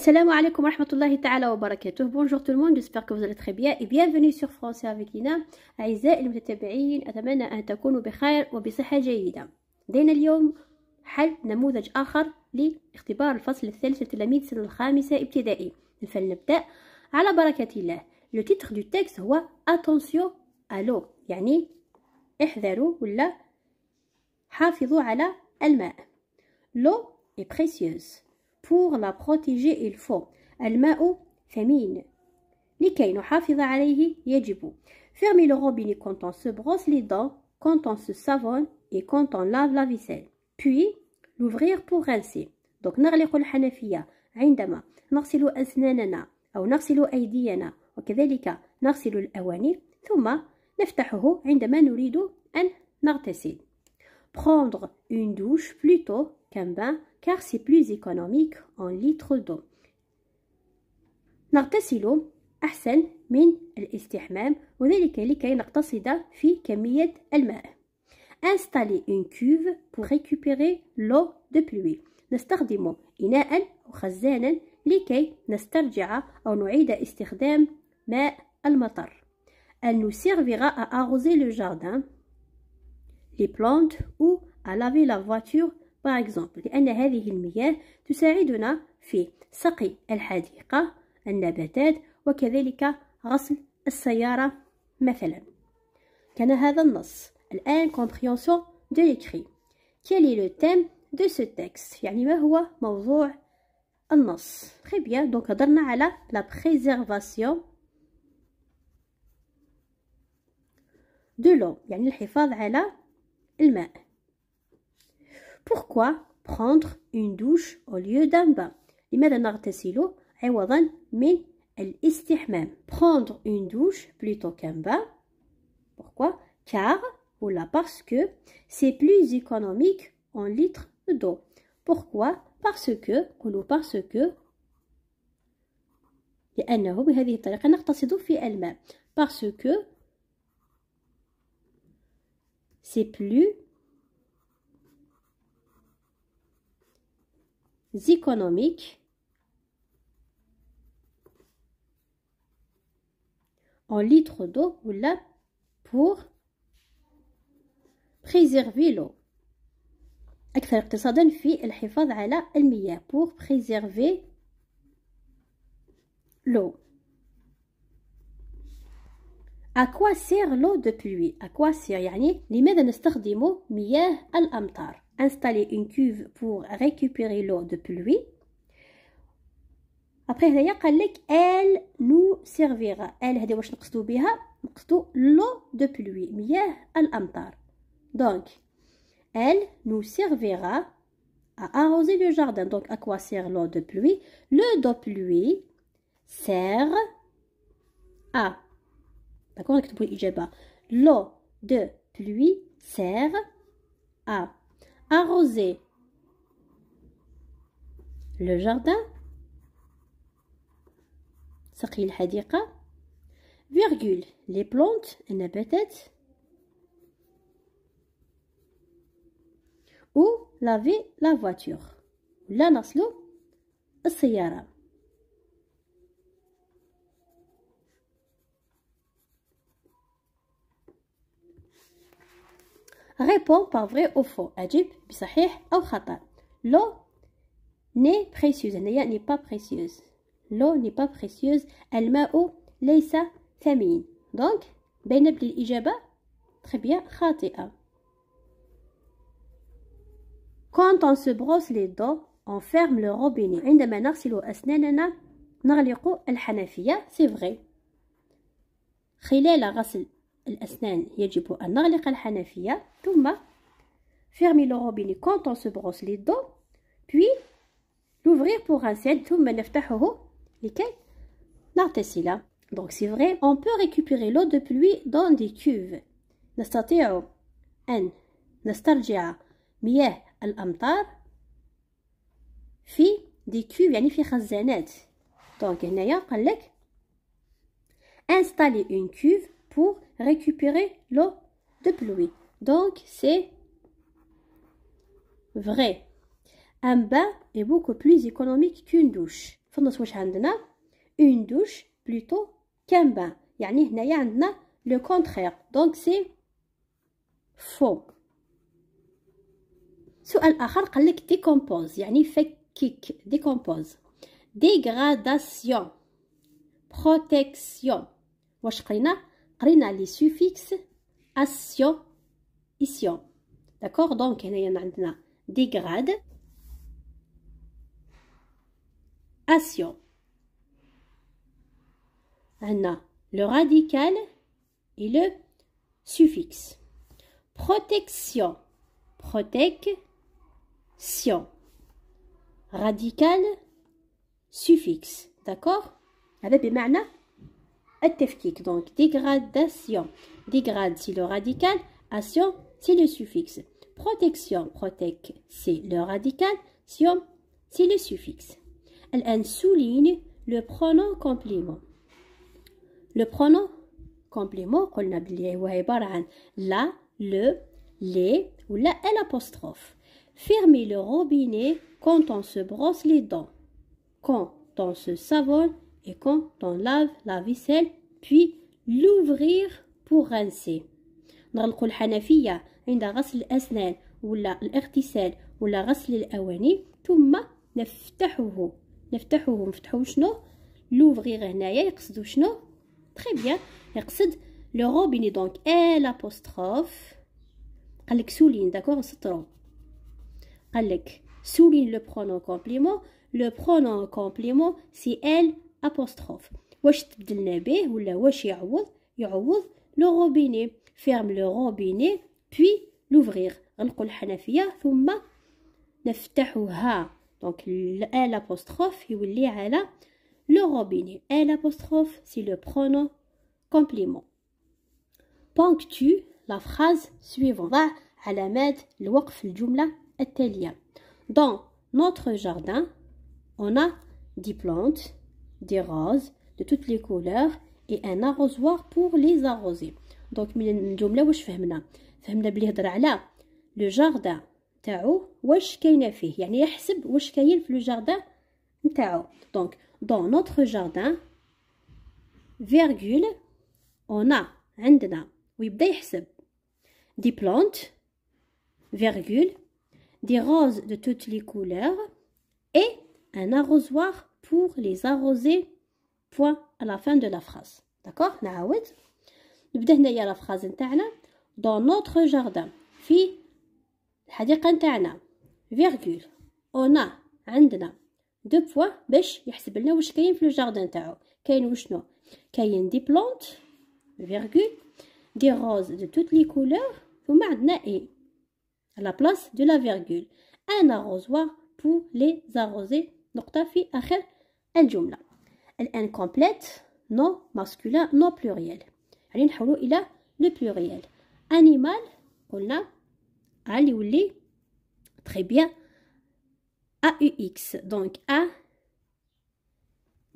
السلام عليكم ورحمة الله تعالى وبركاته بونجور تو الموند جيسبيغ كو j'espère تخي بيان بيانفوني سيغ فرونسي et أعزائي المتتابعين أتمنى أن تكونوا بخير وبصحة جيدة. لدينا اليوم حل نموذج آخر لاختبار الفصل الثالث لتلاميذ السنة الخامسة ابتدائي. فلنبدأ على بركة الله. لو تيتر دو تاكس هو أتونسيو الو يعني احذروا ولا حافظوا على الماء. لو اي بريسيوز pour la protéger il faut الماء ثمين لكي نحافظ عليه يجب fermer le robinet quand on se brosse les dents quand on se savonne et quand on lave la vaisselle puis l'ouvrir pour rincer donc نغلق الحنفية عندما نغسل أسناننا أو نغسل أيدينا وكذلك نغسل الأواني ثم نفتحه عندما نريد أن نغتسل prendre une douche plutôt qu'un bain car c'est plus économique en litres d'eau. نغتسل أحسن من الاستحمام وذلك لكي نقتصد في كمية الماء. Installer une cuve pour récupérer l'eau de pluie. نستخدم إناء أو خزانا لكي نسترجع أو نعيد استخدام ماء المطر. Elle nous servira à arroser le jardin لي بلونت او الافي لا فواتور باغ اكزومبل لان هذه المياه تساعدنا في سقي الحديقه النباتات وكذلك غسل السياره مثلا كان هذا النص الان كومبريونسيون دو ليكري كيلي لو تيم دو سو تيكست يعني ما هو موضوع النص تري بيان دونك هضرنا على لا بريزيرفاسيون دو لو يعني الحفاظ على Pourquoi prendre une douche au lieu d'un bain لماذا mais elle même prendre une douche plutôt qu'un bain pourquoi car ou parce que c'est plus économique en litres d'eau pourquoi parce que ou parce que parce que c'est plus économique. en litres d'eau ou là pour préserver l'eau. أكثر اقتصادا في الحفاظ على المياه pour préserver l'eau. À quoi sert l'eau de pluie À quoi sert يعني لماذا نستخدم مياه الأمطار Installer une cuve pour récupérer l'eau de pluie. Après هنايا قال لك elle nous servira. elle هذه واش نقصدو بها نقصدو l'eau de pluie al amtar. Donc elle nous servira à arroser le jardin. Donc à quoi sert l'eau de pluie L'eau de pluie sert à L'eau de pluie sert à arroser le jardin. Sakhi l'Hadiqa. Virgule. Les plantes. ne peut-être. Ou laver la voiture. La naslo. Réponds par vrai ou faux. Ajib, bisahih ou khata. L'eau n'est précieuse. Elle n'est pas précieuse. L'eau n'est pas précieuse. Al-ma'u laysa thamin. Donc, benabli l'ijaba, très bien, khati'a. Quand on se brosse les dents, on ferme le robinet. dents, on ferme le robinet. C'est vrai. la غسل الأسنان يجب أن نغلق الحنفية ثم فيرمي لو روبيني quand on se لي دو بوي puis بوغ pour ثم نفتحه لكي نغتسل دونك سي vrai أون بو récupérer لو دو بلوي دون دي كوف نستطيع أن نسترجع مياه الأمطار في دي كوب يعني في خزانات دونك هنايا قالك انستالي اون كوب pour récupérer l'eau de pluie. Donc, c'est vrai. Un bain est beaucoup plus économique qu'une douche. Une douche plutôt qu'un bain. le contraire. Donc, c'est faux. سؤال آخر لك décompose يعني فكيك décompose dégradation protection واش les suffixe, action, icion, D'accord Donc, il y en a Dégrade, action. On a le radical et le suffixe. Protection, protection. Radical, suffixe. D'accord Avec donc, donc dégradation dégrade c'est le radical action c'est le suffixe protection protège c'est le radical action c'est le suffixe elle souligne le pronom complément le pronom complément qu'on a hein. la le les ou la l'apostrophe fermez le robinet quand on se brosse les dents quand on se savonne et quand on lave la vaisselle, puis l'ouvrir pour rincer. نغلقوا الحنفية عند غسل الأسنان ولا الاغتسال ولا غسل الأواني ثم نفتحه نفتحه نفتحه شنو لوفغيغ هنايا يقصد شنو تري بيان يقصد لو روبيني دونك ال ابوستروف قالك سولين داكور نسطرو قالك سولين لو برونون كومبليمون لو برونون كومبليمون سي ال Apostrophe. le robinet. le robinet, puis l'ouvrir. On le puis Donc, l'apostrophe, est le robinet. L'apostrophe, le pronom complément. Ponctue la phrase suivante. à la Dans notre jardin, on a dix plantes des roses de toutes les couleurs et un arrosoir pour les arroser. Donc, mille djoumla wesh fahmna. Fahmna bli hadra ala le jardin ta'o y a fih. Yani yahseb wesh kayin le jardin ta'o. Donc, dans notre jardin, on a, عندنا, a bda yahseb, des plantes, des roses de toutes les couleurs et un arrosoir pour les arroser. Point à la fin de la phrase. D'accord? Noway? Nous voulons dire la phrase interne. Dans notre jardin, fi, le jardin interne, virgule, on a, gardna. Deux fois, ben, il y a ce qu'il y a, le jardin interne. Qu'y a-t-il des plantes? Virgule, des roses de toutes les couleurs. Vous m'avez et. à la place de la virgule, un arrosoir pour les arroser. نقطة في آخر الجملة الآن كومبليت نو ماسكولين نو بلوريال يعني نحولو إلى لو بلوريال أنيمال قلنا اللي يولي تخي بيان إكس دونك أ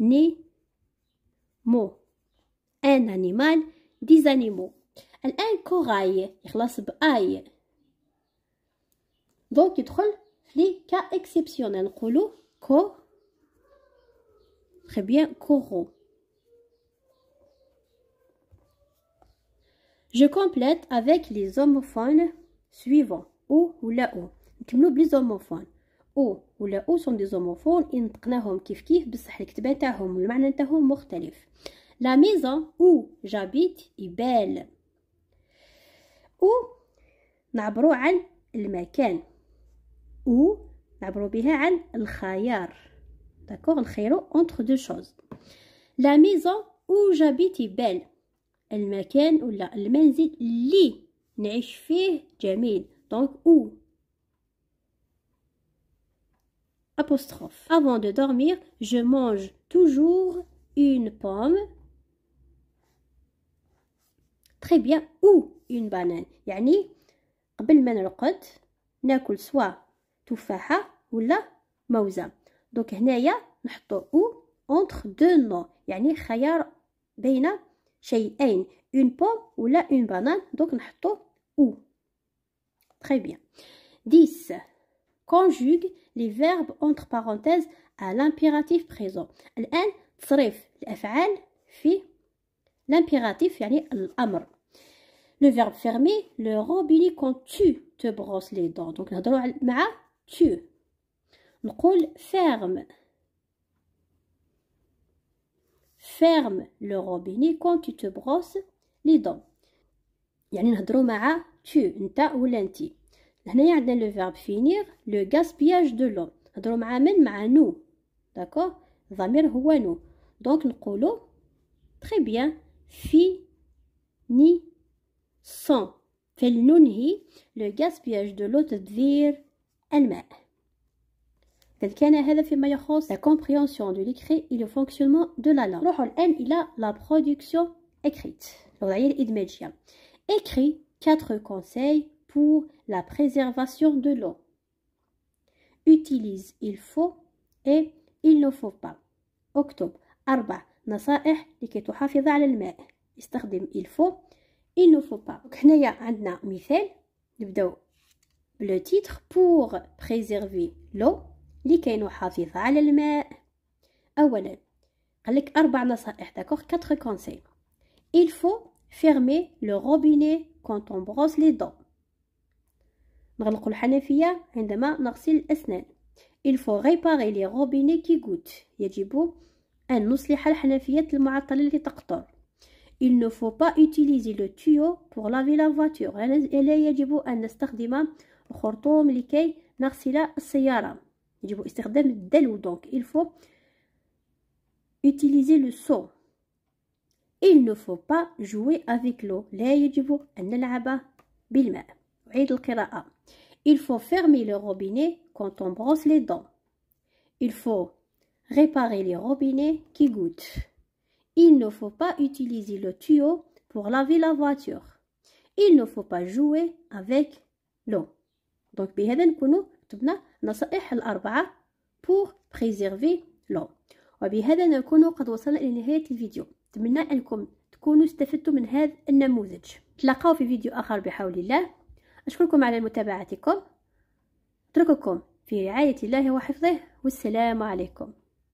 ني مو ان انيمال دي الان كوراي يخلص باي دونك يدخل في كا اكسيبسيونيل نقولو je complète avec les homophones suivants ou ou la ou nous les homophones ou ou la ou sont des homophones la maison où j'habite est belle ou نعبروا le المكان ou D'accord, بها عن الخيار la maison, où دو شوز لا ميزون او جابيتي المكان ولا المنزل نعيش فيه جميل دونك apostrophe avant de dormir je mange toujours une pomme très bien ou une banane يعني قبل ما نرقد donc, موزة Donc, ou entre deux noms. une نو يعني une banane donc une ou. Très bien. 10. Conjugue les verbes entre parenthèses à l'impératif présent. l'impératif Le verbe fermé le robinet quand tu te brosses les dents. Donc نهضروا tu. نقول ferme ferme le robinet quand tu te brosses les dents يعني نهضروا مع tu انت ولا انت هنايا عندنا لو فيرب finir, le gaspillage de l'eau. نهضروا مع من مع nous d'accord nous donc نقولوا très bien fini sans le gaspillage de l'eau la الماء la compréhension de l'écrit et le fonctionnement de la langue نروحو il a la production écrite الوضعية الإدماجية écrit quatre conseils pour la préservation de l'eau utilise il faut et il ne faut pas اكتب Arba. نصائح لكي تحافظ على الماء استخدم il faut il ne faut pas هنايا عندنا مثال نبداو le titre pour préserver l'eau لكي نحافظ على الماء اولا قال لك اربع نصائح داكوغ 4 كونساي il faut fermer le robinet quand on brosse les dents نغلق الحنفية عندما نغسل الأسنان il faut réparer les robinets qui goûtent يجب أن نصلح الحنفية المعطلة التي تقطر il ne faut pas utiliser le tuyau pour laver la voiture لا يجب أن نستخدم الخرطوم لكي نغسل السيارة donc il faut utiliser le saut il ne faut pas jouer avec l'eau il faut fermer le robinet quand on brosse les dents il faut réparer les robinets qui gouttent il ne faut pas utiliser le tuyau pour laver la voiture il ne faut pas jouer avec l'eau donc كتبنا نصائح الأربعة pour préserver l'eau وبهذا نكون قد وصلنا إلى نهاية الفيديو أتمنى أنكم تكونوا استفدتوا من هذا النموذج تلقاو في فيديو آخر بحول الله أشكركم على متابعتكم أترككم في رعاية الله وحفظه والسلام عليكم